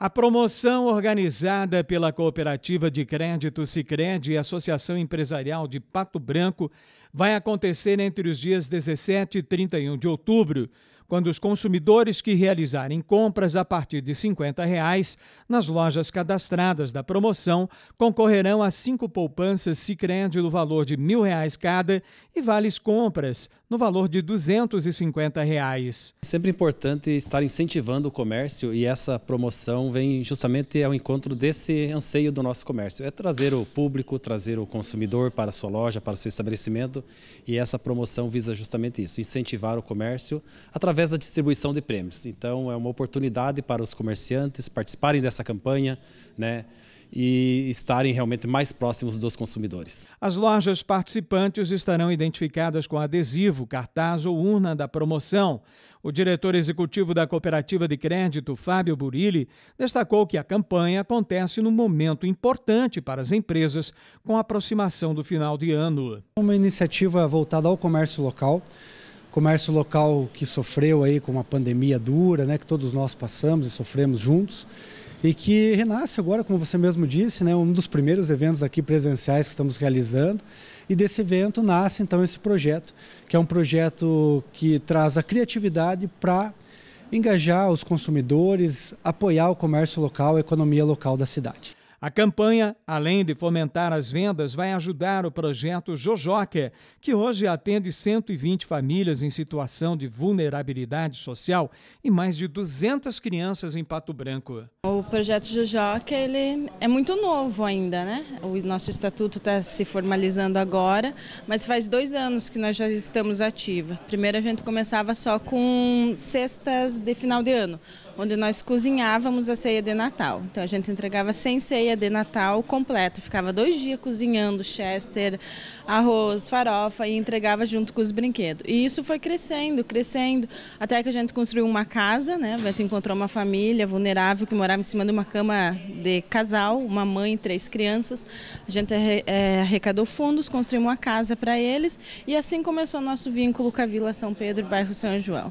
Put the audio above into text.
A promoção organizada pela Cooperativa de Crédito Sicredi e Associação Empresarial de Pato Branco vai acontecer entre os dias 17 e 31 de outubro, quando os consumidores que realizarem compras a partir de R$ 50 reais nas lojas cadastradas da promoção concorrerão a cinco poupanças Sicredi no valor de R$ 1.000 cada e vales compras no valor de R$ 250. Reais. É sempre importante estar incentivando o comércio e essa promoção vem justamente ao encontro desse anseio do nosso comércio, é trazer o público, trazer o consumidor para a sua loja, para o seu estabelecimento e essa promoção visa justamente isso, incentivar o comércio através da distribuição de prêmios. Então é uma oportunidade para os comerciantes participarem dessa campanha, né? e estarem realmente mais próximos dos consumidores. As lojas participantes estarão identificadas com adesivo, cartaz ou urna da promoção. O diretor executivo da Cooperativa de Crédito, Fábio Burilli, destacou que a campanha acontece num momento importante para as empresas, com a aproximação do final de ano. Uma iniciativa voltada ao comércio local comércio local que sofreu aí com uma pandemia dura, né, que todos nós passamos e sofremos juntos, e que renasce agora, como você mesmo disse, né, um dos primeiros eventos aqui presenciais que estamos realizando. E desse evento nasce então esse projeto, que é um projeto que traz a criatividade para engajar os consumidores, apoiar o comércio local, a economia local da cidade. A campanha, além de fomentar as vendas, vai ajudar o projeto Jojoca, que hoje atende 120 famílias em situação de vulnerabilidade social e mais de 200 crianças em Pato Branco. O projeto Jojoca ele é muito novo ainda, né? O nosso estatuto está se formalizando agora, mas faz dois anos que nós já estamos ativa. Primeiro a gente começava só com cestas de final de ano onde nós cozinhávamos a ceia de Natal. Então a gente entregava sem ceia de Natal completa, ficava dois dias cozinhando chester, arroz, farofa e entregava junto com os brinquedos. E isso foi crescendo, crescendo, até que a gente construiu uma casa, né? A gente encontrou uma família vulnerável que morava em cima de uma cama de casal, uma mãe e três crianças. A gente é, arrecadou fundos, construiu uma casa para eles e assim começou nosso vínculo com a Vila São Pedro, bairro São João.